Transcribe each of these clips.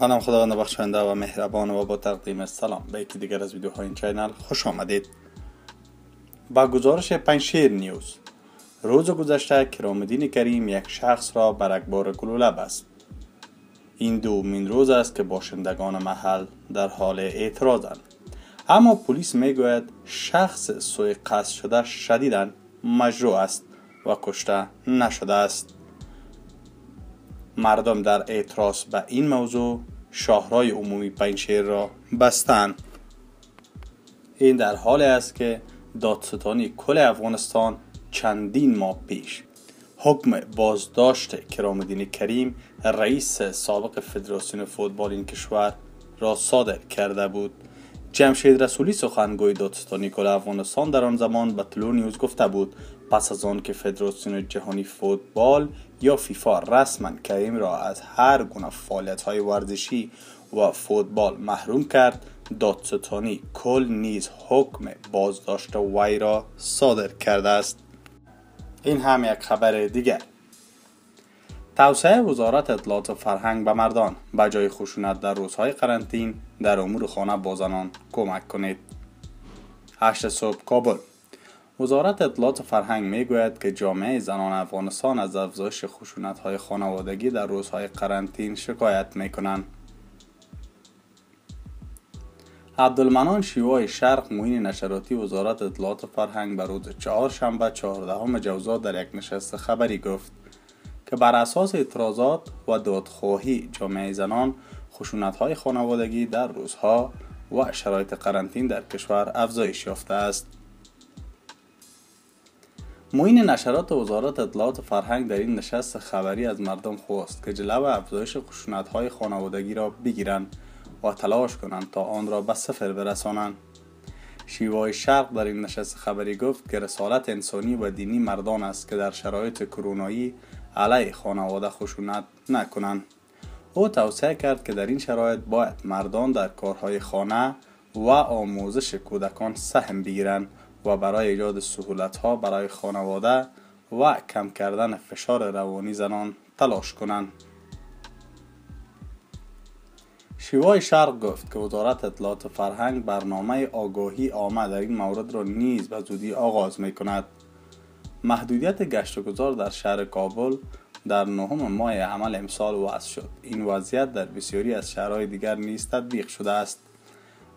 منم خداوند بخشنده و مهربان و با تقدیم سلام به یکی دیگر از ویدیوهای این چینل خوش آمدید با گزارش پنجشیر نیوز روز گذشته کرامدین کریم یک شخص را بر اکبار گلوله بست این دومین روز است که باشندگان محل در حال اعتراضند اما پلیس میگوید شخص سوی قصد شده شدیدن مجروع است و کشته نشده است مردم در اعتراض به این موضوع شاهرای عمومی پنجشیر را بستند این در حال است که دادستانی کل افغانستان چندین ماه پیش حکم بازداشت کرام کریم رئیس سابق فدراسیون فوتبال این کشور را صادر کرده بود جمشید رسولی سخنگوی دادستانی کل افغانستان در آن زمان به طلوع نیوز گفته بود پس از آن که فدراسیون جهانی فوتبال یا فیفا رسما کریم را از هر گونه فعالیت های ورزشی و فوتبال محروم کرد دادستانی کل نیز حکم بازداشت وی را صادر کرده است این هم یک خبر دیگر توسعه وزارت اطلاعات و فرهنگ به مردان به جای خشونت در روزهای قرنطین در امور خانه با زنان کمک کنید 8 صبح کابل وزارت اطلاعات و فرهنگ میگوید که جامعه زنان افغانستان از افزایش های خانوادگی در روزهای قرنطین شکایت میکنند. عبدالمنان شیوای شرق موین نشراتی وزارت اطلاعات فرهنگ بر روز چهار شنبه 14 جوزا در یک نشست خبری گفت که بر اساس اعتراضات و دادخواهی جامعه زنان های خانوادگی در روزها و شرایط قرنطین در کشور افزایش یافته است. موین نشرات وزارت اطلاعات فرهنگ در این نشست خبری از مردم خواست که جلو افزایش های خانوادگی را بگیرند و تلاش کنند تا آن را به صفر برسانند شیوای شرق در این نشست خبری گفت که رسالت انسانی و دینی مردان است که در شرایط کرونایی علیه خانواده خشونت نکنند او توصیه کرد که در این شرایط باید مردان در کارهای خانه و آموزش کودکان سهم بگیرند و برای ایجاد سهولت ها برای خانواده و کم کردن فشار روانی زنان تلاش کنند. شیوای شرق گفت که وزارت اطلاعات فرهنگ برنامه آگاهی آمد در این مورد را نیز به زودی آغاز می کند. محدودیت گشت و گذار در شهر کابل در نهم ماه عمل امسال وضع شد این وضعیت در بسیاری از شهرهای دیگر نیز تطبیق شده است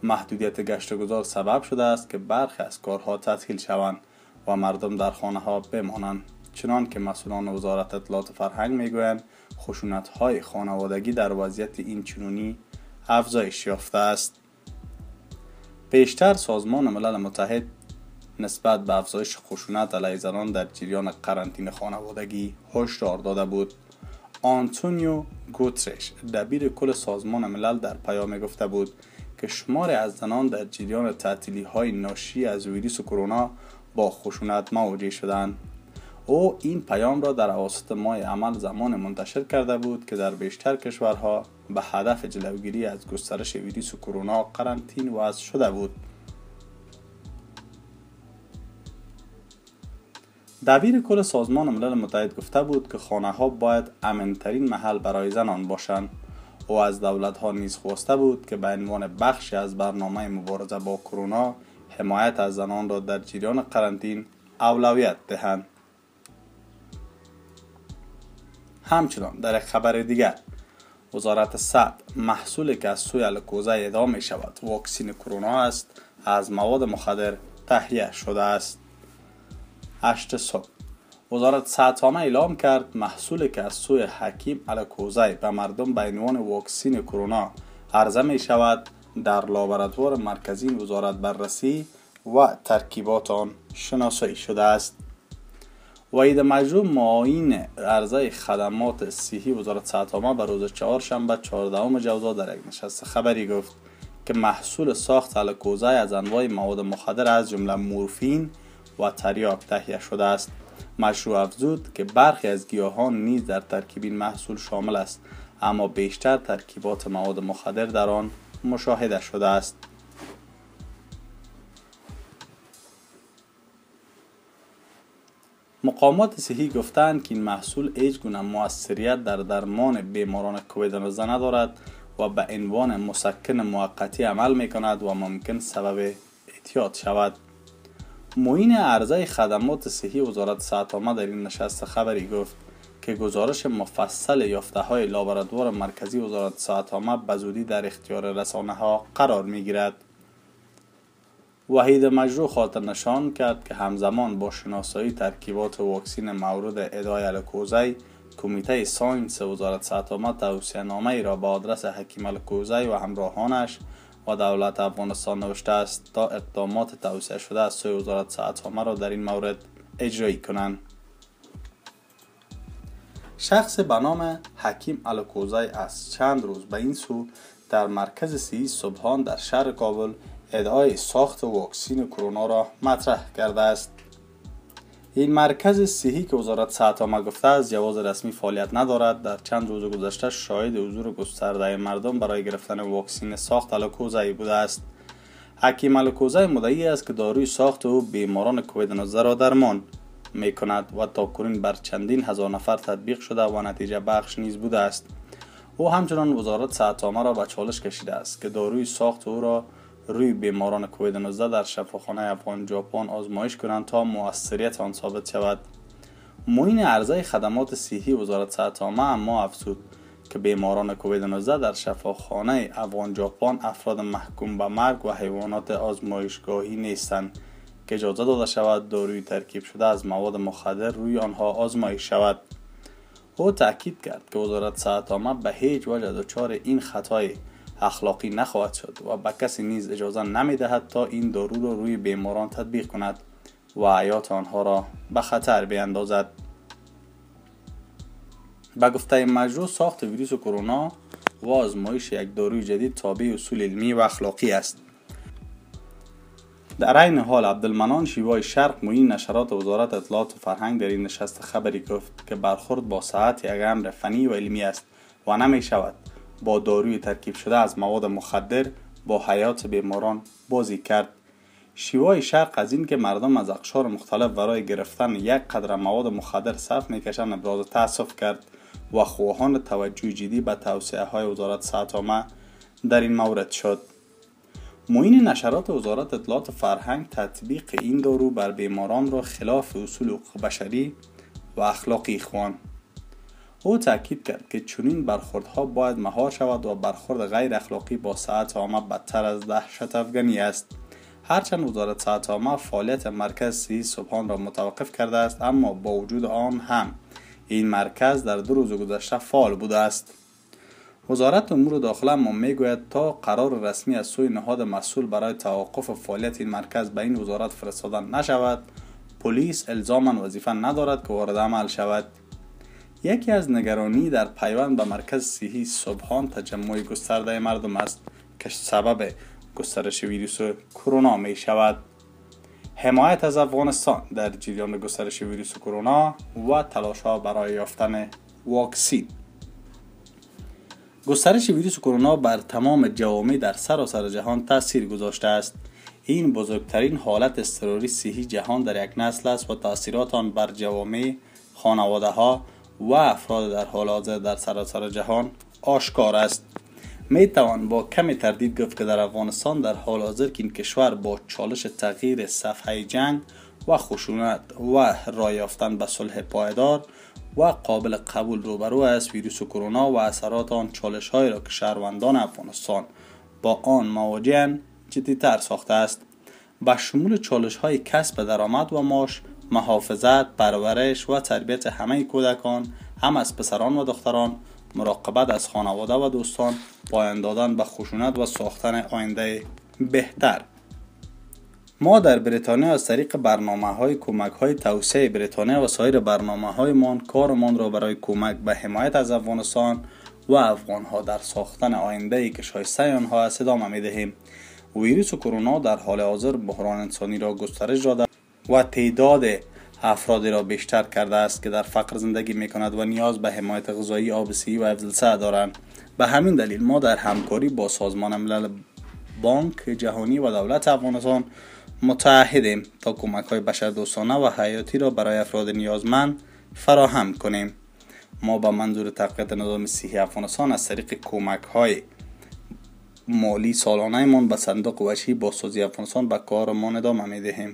محدودیت گشت گذار سبب شده است که برخی از کارها تسهیل شوند و مردم در خانه ها بمانند چنان که مسئولان وزارت اطلاعات فرهنگ میگویند خشونت های خانوادگی در وضعیت این چنونی افزایش یافته است پیشتر سازمان ملل متحد نسبت به افزایش خشونت علیه زنان در جریان قرنطین خانوادگی هشدار داده بود آنتونیو گوترش دبیر کل سازمان ملل در پیام گفته بود که از زنان در جریان تعطیلی های ناشی از ویروس کرونا با خشونت مواجه شدند او این پیام را در اواسط مای عمل زمان منتشر کرده بود که در بیشتر کشورها به هدف جلوگیری از گسترش ویروس کرونا قرنطین وضع شده بود دبیر کل سازمان ملل متحد گفته بود که خانه ها باید امنترین محل برای زنان باشند او از دولت ها نیز خواسته بود که به عنوان بخشی از برنامه مبارزه با کرونا حمایت از زنان را در جریان قرنطین اولویت دهند همچنان در یک خبر دیگر وزارت صد محصولی که از سوی الکوزه ادعا می شود واکسین کرونا است از مواد مخدر تهیه شده است 8 صبح وزارت صحت اعلام کرد محصولی که از سوی حکیم الکوزی به مردم به عنوان واکسین کرونا عرضه می شود در لابراتوار مرکزی وزارت بررسی و ترکیبات آن شناسایی شده است وید مجروم معاین عرضه خدمات صحی وزارت صحت به روز چهارشنبه 14 جوزا در یک نشست خبری گفت که محصول ساخت الکوزای از انواع مواد مخدر از جمله مورفین و تریاک تهیه شده است مشروع افزود که برخی از گیاهان نیز در ترکیب این محصول شامل است اما بیشتر ترکیبات مواد مخدر در آن مشاهده شده است مقامات صحی گفتند که این محصول هیچ گونه موثریت در درمان بیماران کووید 19 ندارد و به عنوان مسکن موقتی عمل می و ممکن سبب اعتیاد شود معین عرضه خدمات صحی وزارت صحت در این نشست خبری گفت که گزارش مفصل یافته های لابراتوار مرکزی وزارت صحت آمد به زودی در اختیار رسانه ها قرار می گیرد. وحید مجروح خاطر نشان کرد که همزمان با شناسایی ترکیبات واکسین مورد ادای الکوزی کمیته ساینس وزارت صحت آمد توصیه نامه ای را به آدرس حکیم الکوزی و همراهانش و دولت افغانستان نوشته است تا اقدامات توسعه شده از سوی وزارت صحت را در این مورد اجرایی کنند شخص به نام حکیم الکوزی از چند روز به این سو در مرکز سی صبحان در شهر کابل ادعای ساخت واکسین کرونا را مطرح کرده است این مرکز صحی که وزارت صحت گفته از جواز رسمی فعالیت ندارد در چند روز گذشته شاید حضور گسترده مردم برای گرفتن واکسین ساخت الکوزه بوده است حکیم الکوزه مدعی است که داروی ساخت او بیماران کووید 19 را درمان می کند و تاکنون بر چندین هزار نفر تطبیق شده و نتیجه بخش نیز بوده است او همچنان وزارت صحت را به چالش کشیده است که داروی ساخت او را روی بیماران کووید 19 در شفاخانه افغان ژاپن آزمایش کنند تا موثریت آن ثابت شود موین عرضه خدمات صحی وزارت صحت عامه اما افزود که بیماران کووید 19 در شفاخانه افغان ژاپن افراد محکوم به مرگ و حیوانات آزمایشگاهی نیستند که اجازه داده شود داروی ترکیب شده از مواد مخدر روی آنها آزمایش شود او تاکید کرد که وزارت صحت عامه به هیچ وجه دچار این خطایی، اخلاقی نخواهد شد و به کسی نیز اجازه نمی دهد تا این دارو را رو روی بیماران تطبیق کند و حیات آنها را به خطر بیاندازد به گفته مجروع ساخت ویروس کرونا و آزمایش یک داروی جدید تابع اصول علمی و اخلاقی است در عین حال عبدالمنان شیوای شرق معین نشرات وزارت اطلاعات و فرهنگ در این نشست خبری گفت که برخورد با ساعت یک امر فنی و علمی است و نمی شود با داروی ترکیب شده از مواد مخدر با حیات بیماران بازی کرد شیوای شرق از اینکه مردم از اقشار مختلف برای گرفتن یک قدر مواد مخدر صرف میکشند ابراز تأسف کرد و خواهان توجه جدی به توسعه های وزارت صحت در این مورد شد موین نشرات وزارت اطلاعات فرهنگ تطبیق این دارو بر بیماران را خلاف اصول حقوق بشری و اخلاقی خواند او تاکید کرد که چنین برخوردها باید مهار شود و برخورد غیر اخلاقی با ساعت آمه بدتر از دهشت افغانی است هرچند وزارت ساعت آمه فعالیت مرکز سی صبحان را متوقف کرده است اما با وجود آن هم این مرکز در دو روز گذشته فعال بوده است وزارت امور داخله ما میگوید تا قرار رسمی از سوی نهاد مسئول برای توقف فعالیت این مرکز به این وزارت فرستاده نشود پلیس الزاما وظیفه ندارد که وارد عمل شود یکی از نگرانی در پیوند به مرکز صحی صبحان تجمع گسترده مردم است که سبب گسترش ویروس کرونا می شود حمایت از افغانستان در جریان گسترش ویروس کرونا و تلاش ها برای یافتن واکسین گسترش ویروس کرونا بر تمام جوامع در سراسر سر جهان تاثیر گذاشته است این بزرگترین حالت اضطراری صحی جهان در یک نسل است و تاثیرات آن بر جوامع خانواده ها و افراد در حال حاضر در سراسر جهان آشکار است می توان با کمی تردید گفت که در افغانستان در حال حاضر که این کشور با چالش تغییر صفحه جنگ و خشونت و رایافتن یافتن به صلح پایدار و قابل قبول روبرو است ویروس و کرونا و اثرات آن چالش هایی را که شهروندان افغانستان با آن مواجهن جدیتر ساخته است به شمول چالش های کسب درآمد و ماش محافظت، پرورش و تربیت همه کودکان هم از پسران و دختران مراقبت از خانواده و دوستان پایان دادن به خشونت و ساختن آینده بهتر ما در بریتانیا از طریق برنامه های کمک های توسعه بریتانیا و سایر برنامه های من کارمان را برای کمک به حمایت از افغانستان و افغان ها در ساختن آینده ای که شایسته آنها است ادامه می دهیم ویروس و کرونا در حال حاضر بحران انسانی را گسترش داده و تعداد افرادی را بیشتر کرده است که در فقر زندگی می و نیاز به حمایت غذایی آبسی و حفظ دارند به همین دلیل ما در همکاری با سازمان ملل بانک جهانی و دولت افغانستان متعهدیم تا کمک های بشردوستانه و حیاتی را برای افراد نیازمند فراهم کنیم ما به منظور تقویت نظام صحی افغانستان از طریق کمک های مالی سالانه ایمان به صندوق وشی سازی افغانستان به کارمان ادامه می دهیم